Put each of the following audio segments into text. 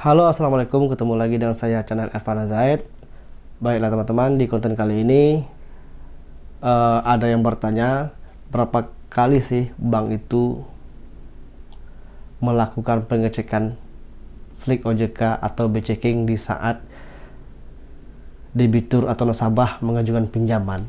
Halo assalamualaikum ketemu lagi dengan saya channel Ervana Zaid Baiklah teman-teman di konten kali ini uh, Ada yang bertanya Berapa kali sih bank itu Melakukan pengecekan Slick OJK atau B-checking di saat Debitur atau nasabah mengajukan pinjaman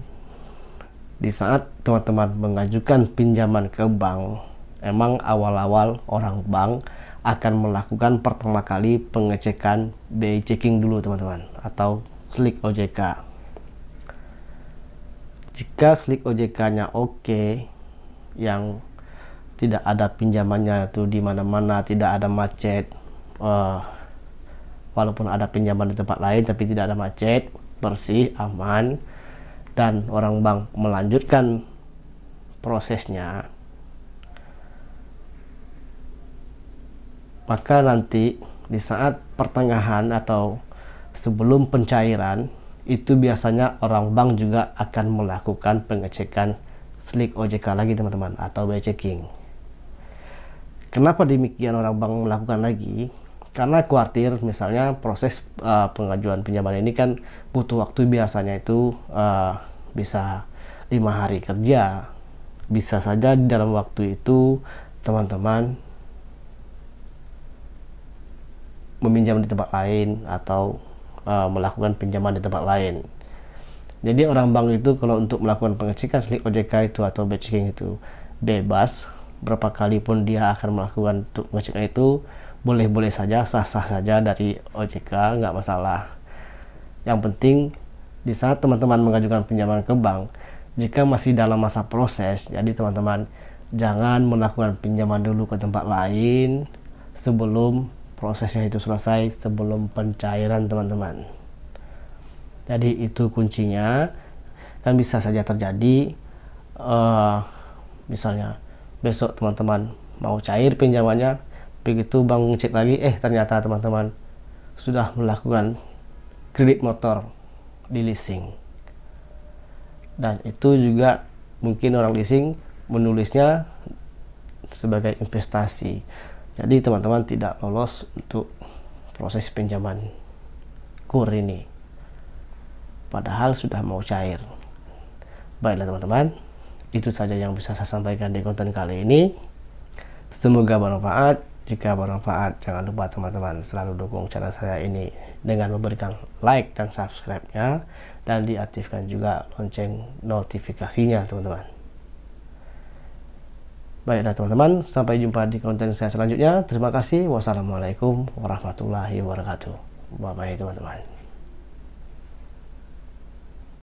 Di saat teman-teman mengajukan pinjaman ke bank Emang awal-awal orang bank akan melakukan pertama kali pengecekan BI checking dulu teman-teman atau slick OJK jika slick OJK nya oke okay, yang tidak ada pinjamannya itu di mana-mana tidak ada macet uh, walaupun ada pinjaman di tempat lain tapi tidak ada macet bersih aman dan orang bank melanjutkan prosesnya maka nanti di saat pertengahan atau sebelum pencairan itu biasanya orang bank juga akan melakukan pengecekan slick OJK lagi teman-teman atau by checking kenapa demikian orang bank melakukan lagi karena khawatir misalnya proses uh, pengajuan pinjaman ini kan butuh waktu biasanya itu uh, bisa lima hari kerja bisa saja di dalam waktu itu teman-teman meminjam di tempat lain atau uh, melakukan pinjaman di tempat lain. Jadi orang bank itu kalau untuk melakukan pengecekan slip OJK itu atau checking itu bebas berapa kali pun dia akan melakukan untuk pengecekan itu boleh-boleh saja sah-sah saja dari OJK nggak masalah. Yang penting di saat teman-teman mengajukan pinjaman ke bank jika masih dalam masa proses jadi teman-teman jangan melakukan pinjaman dulu ke tempat lain sebelum prosesnya itu selesai sebelum pencairan teman-teman jadi itu kuncinya kan bisa saja terjadi uh, misalnya besok teman-teman mau cair pinjamannya begitu bang cek lagi eh ternyata teman-teman sudah melakukan kredit motor di leasing dan itu juga mungkin orang leasing menulisnya sebagai investasi jadi teman-teman tidak lolos untuk proses pinjaman kur ini padahal sudah mau cair baiklah teman-teman itu saja yang bisa saya sampaikan di konten kali ini semoga bermanfaat jika bermanfaat jangan lupa teman-teman selalu dukung channel saya ini dengan memberikan like dan subscribe nya dan diaktifkan juga lonceng notifikasinya teman-teman Baiklah teman-teman, sampai jumpa di konten saya selanjutnya. Terima kasih. Wassalamualaikum warahmatullahi wabarakatuh. Bye-bye teman-teman.